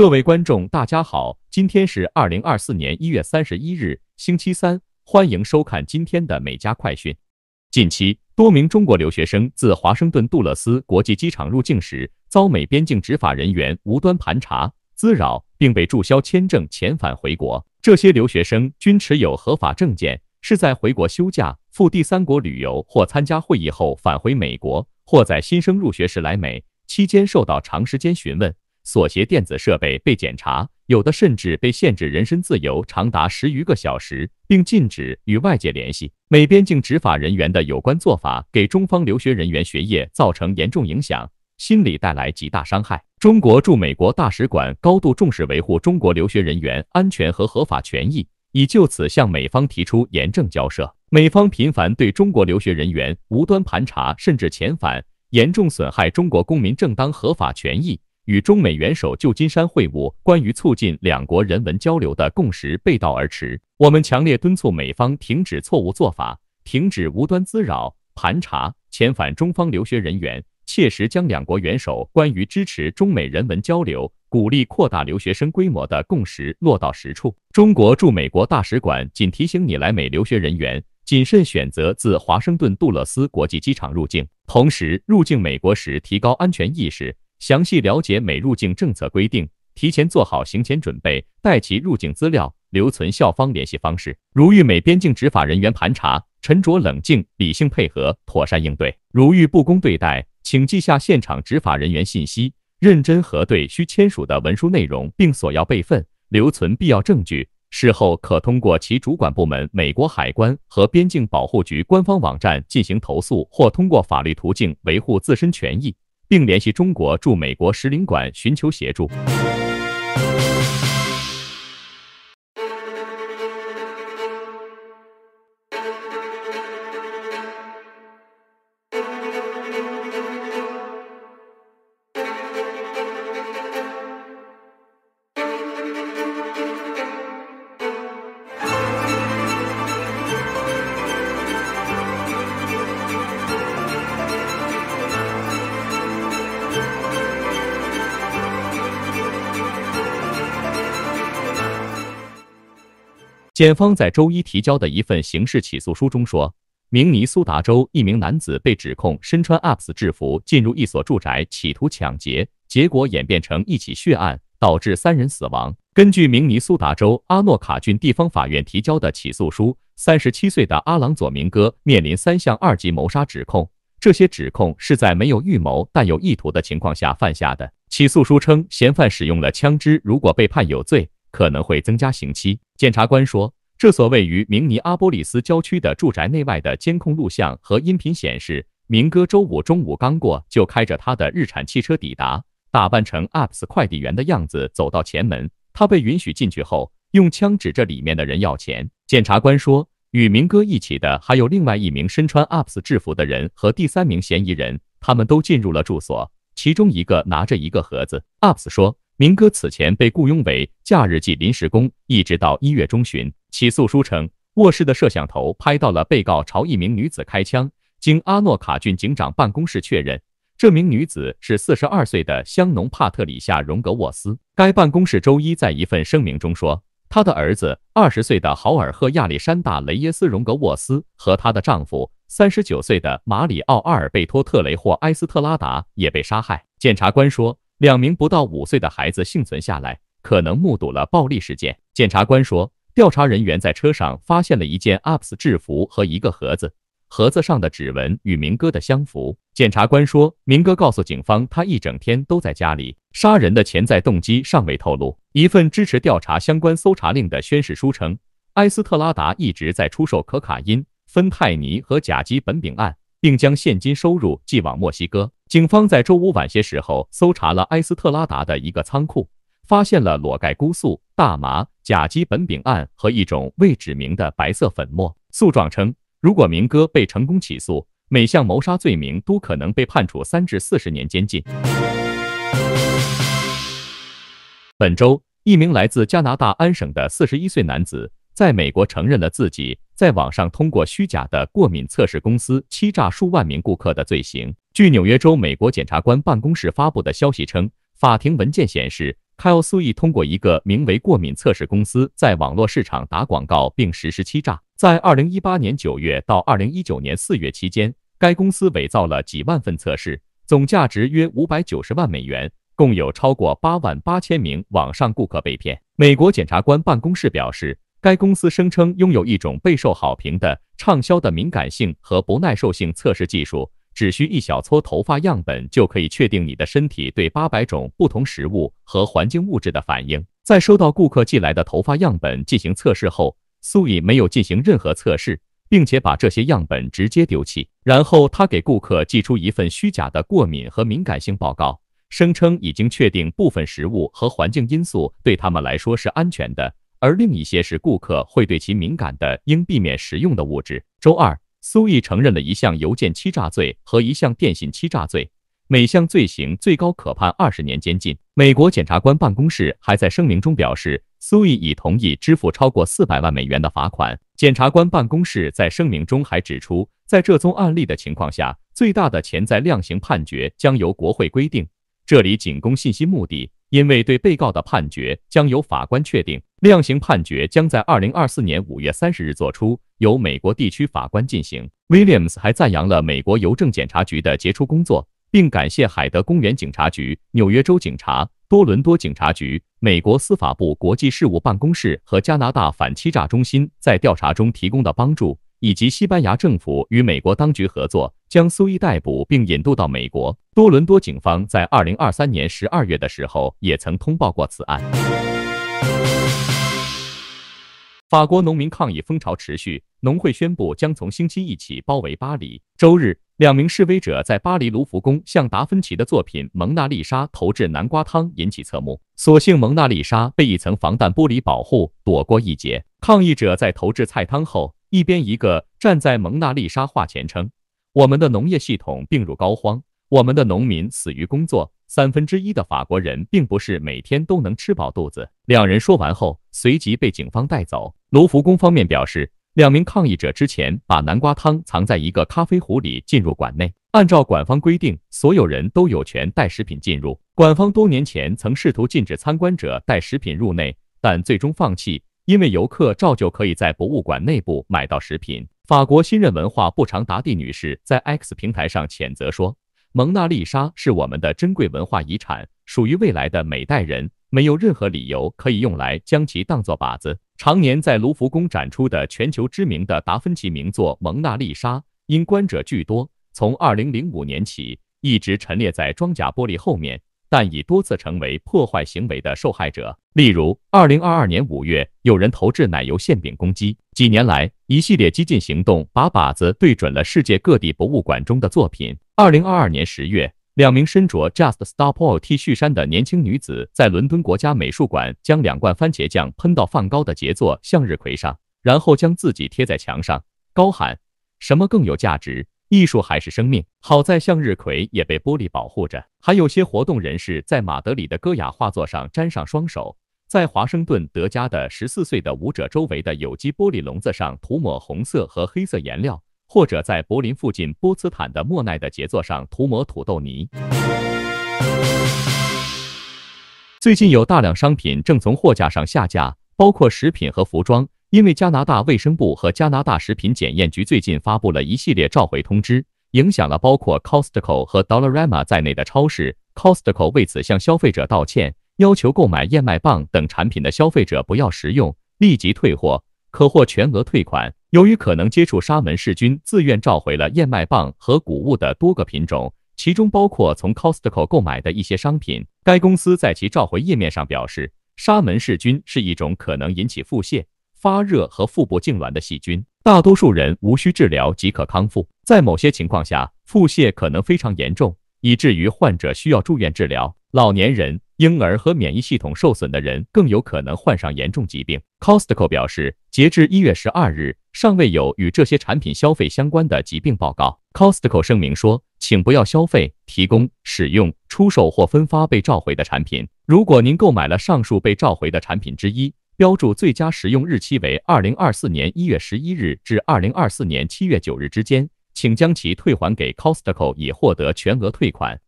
各位观众，大家好，今天是二零二四年一月三十一日，星期三，欢迎收看今天的美加快讯。近期，多名中国留学生自华盛顿杜勒斯国际机场入境时，遭美边境执法人员无端盘查滋扰，并被注销签证遣返回国。这些留学生均持有合法证件，是在回国休假、赴第三国旅游或参加会议后返回美国，或在新生入学时来美期间受到长时间询问。所携电子设备被检查，有的甚至被限制人身自由长达十余个小时，并禁止与外界联系。美边境执法人员的有关做法，给中方留学人员学业造成严重影响，心理带来极大伤害。中国驻美国大使馆高度重视维护中国留学人员安全和合法权益，已就此向美方提出严正交涉。美方频繁对中国留学人员无端盘查，甚至遣返，严重损害中国公民正当合法权益。与中美元首旧金山会晤关于促进两国人文交流的共识背道而驰，我们强烈敦促美方停止错误做法，停止无端滋扰、盘查、遣返中方留学人员，切实将两国元首关于支持中美人文交流、鼓励扩大留学生规模的共识落到实处。中国驻美国大使馆仅提醒你来美留学人员，谨慎选择自华盛顿杜勒斯国际机场入境，同时入境美国时提高安全意识。详细了解美入境政策规定，提前做好行前准备，带齐入境资料，留存校方联系方式。如遇美边境执法人员盘查，沉着冷静，理性配合，妥善应对。如遇不公对待，请记下现场执法人员信息，认真核对需签署的文书内容，并索要备份，留存必要证据。事后可通过其主管部门美国海关和边境保护局官方网站进行投诉，或通过法律途径维护自身权益。并联系中国驻美国使领馆寻求协助。检方在周一提交的一份刑事起诉书中说明，尼苏达州一名男子被指控身穿 UPS 制服进入一所住宅，企图抢劫，结果演变成一起血案，导致三人死亡。根据明尼苏达州阿诺卡郡地方法院提交的起诉书，三十七岁的阿朗佐·明哥面临三项二级谋杀指控。这些指控是在没有预谋但有意图的情况下犯下的。起诉书称，嫌犯使用了枪支，如果被判有罪，可能会增加刑期。检察官说，这所位于明尼阿波利斯郊区的住宅内外的监控录像和音频显示，明哥周五中午刚过就开着他的日产汽车抵达，打扮成 UPS 快递员的样子走到前门。他被允许进去后，用枪指着里面的人要钱。检察官说，与明哥一起的还有另外一名身穿 UPS 制服的人和第三名嫌疑人，他们都进入了住所，其中一个拿着一个盒子。UPS 说。明哥此前被雇佣为假日季临时工，一直到一月中旬。起诉书称，卧室的摄像头拍到了被告朝一名女子开枪。经阿诺卡郡警长办公室确认，这名女子是四十二岁的香农帕特里夏·荣格沃斯。该办公室周一在一份声明中说，她的儿子二十岁的豪尔赫·亚历山大·雷耶斯·荣格沃斯和她的丈夫三十九岁的马里奥·阿尔贝托·特雷霍·埃斯特拉达也被杀害。检察官说。两名不到五岁的孩子幸存下来，可能目睹了暴力事件。检察官说，调查人员在车上发现了一件 UPS 制服和一个盒子，盒子上的指纹与明哥的相符。检察官说，明哥告诉警方，他一整天都在家里。杀人的潜在动机尚未透露。一份支持调查相关搜查令的宣誓书称，埃斯特拉达一直在出售可卡因、芬太尼和甲基苯丙胺。并将现金收入寄往墨西哥。警方在周五晚些时候搜查了埃斯特拉达的一个仓库，发现了裸盖菇素、大麻、甲基苯丙胺和一种未指明的白色粉末。诉状称，如果明哥被成功起诉，每项谋杀罪名都可能被判处三至四十年监禁。本周，一名来自加拿大安省的四十一岁男子在美国承认了自己。在网上通过虚假的过敏测试公司欺诈数万名顾客的罪行。据纽约州美国检察官办公室发布的消息称，法庭文件显示，k e s u 易通过一个名为过敏测试公司，在网络市场打广告并实施欺诈。在2018年9月到2019年4月期间，该公司伪造了几万份测试，总价值约590万美元，共有超过88,000名网上顾客被骗。美国检察官办公室表示。该公司声称拥有一种备受好评的畅销的敏感性和不耐受性测试技术，只需一小撮头发样本就可以确定你的身体对八百种不同食物和环境物质的反应。在收到顾客寄来的头发样本进行测试后苏伊没有进行任何测试，并且把这些样本直接丢弃。然后他给顾客寄出一份虚假的过敏和敏感性报告，声称已经确定部分食物和环境因素对他们来说是安全的。而另一些是顾客会对其敏感的应避免食用的物质。周二，苏伊承认了一项邮件欺诈罪和一项电信欺诈罪，每项罪行最高可判二十年监禁。美国检察官办公室还在声明中表示，苏伊已同意支付超过四百万美元的罚款。检察官办公室在声明中还指出，在这宗案例的情况下，最大的潜在量刑判决将由国会规定。这里仅供信息目的。因为对被告的判决将由法官确定，量刑判决将在二零二四年五月三十日作出，由美国地区法官进行。Williams 还赞扬了美国邮政检察局的杰出工作，并感谢海德公园警察局、纽约州警察、多伦多警察局、美国司法部国际事务办公室和加拿大反欺诈中心在调查中提供的帮助，以及西班牙政府与美国当局合作。将苏伊逮捕并引渡到美国。多伦多警方在二零二三年十二月的时候，也曾通报过此案。法国农民抗议风潮持续，农会宣布将从星期一起包围巴黎。周日，两名示威者在巴黎卢浮宫向达芬奇的作品《蒙娜丽莎》投掷南瓜汤，引起侧目。所幸《蒙娜丽莎》被一层防弹玻璃保护，躲过一劫。抗议者在投掷菜汤后，一边一个站在《蒙娜丽莎》画前称。我们的农业系统病入膏肓，我们的农民死于工作。三分之一的法国人并不是每天都能吃饱肚子。两人说完后，随即被警方带走。卢浮宫方面表示，两名抗议者之前把南瓜汤藏在一个咖啡壶里进入馆内。按照馆方规定，所有人都有权带食品进入。馆方多年前曾试图禁止参观者带食品入内，但最终放弃，因为游客照旧可以在博物馆内部买到食品。法国新任文化部长达蒂女士在 X 平台上谴责说：“蒙娜丽莎是我们的珍贵文化遗产，属于未来的每代人，没有任何理由可以用来将其当作靶子。”常年在卢浮宫展出的全球知名的达芬奇名作《蒙娜丽莎》，因观者巨多，从2005年起一直陈列在装甲玻璃后面。但已多次成为破坏行为的受害者。例如，2022年5月，有人投掷奶油馅饼攻击。几年来，一系列激进行动把靶子对准了世界各地博物馆中的作品。2022年10月，两名身着 Just Stop a l l T 恤衫的年轻女子在伦敦国家美术馆将两罐番茄酱喷到梵高的杰作《向日葵》上，然后将自己贴在墙上，高喊：“什么更有价值？”艺术还是生命。好在向日葵也被玻璃保护着。还有些活动人士在马德里的戈雅画作上沾上双手，在华盛顿德加的十四岁的舞者周围的有机玻璃笼子上涂抹红色和黑色颜料，或者在柏林附近波茨坦的莫奈的杰作上涂抹土豆泥。最近有大量商品正从货架上下架，包括食品和服装。因为加拿大卫生部和加拿大食品检验局最近发布了一系列召回通知，影响了包括 Costco 和 Dollarama 在内的超市。Costco 为此向消费者道歉，要求购买燕麦棒等产品的消费者不要食用，立即退货，可获全额退款。由于可能接触沙门氏菌，自愿召回了燕麦棒和谷物的多个品种，其中包括从 Costco 购买的一些商品。该公司在其召回页面上表示，沙门氏菌是一种可能引起腹泻。发热和腹部痉挛的细菌，大多数人无需治疗即可康复。在某些情况下，腹泻可能非常严重，以至于患者需要住院治疗。老年人、婴儿和免疫系统受损的人更有可能患上严重疾病。Costco 表示，截至一月十二日，尚未有与这些产品消费相关的疾病报告。Costco 声明说：“请不要消费、提供、使用、出售或分发被召回的产品。如果您购买了上述被召回的产品之一，”标注最佳使用日期为二零二四年一月十一日至二零二四年七月九日之间，请将其退还给 Costco 以获得全额退款。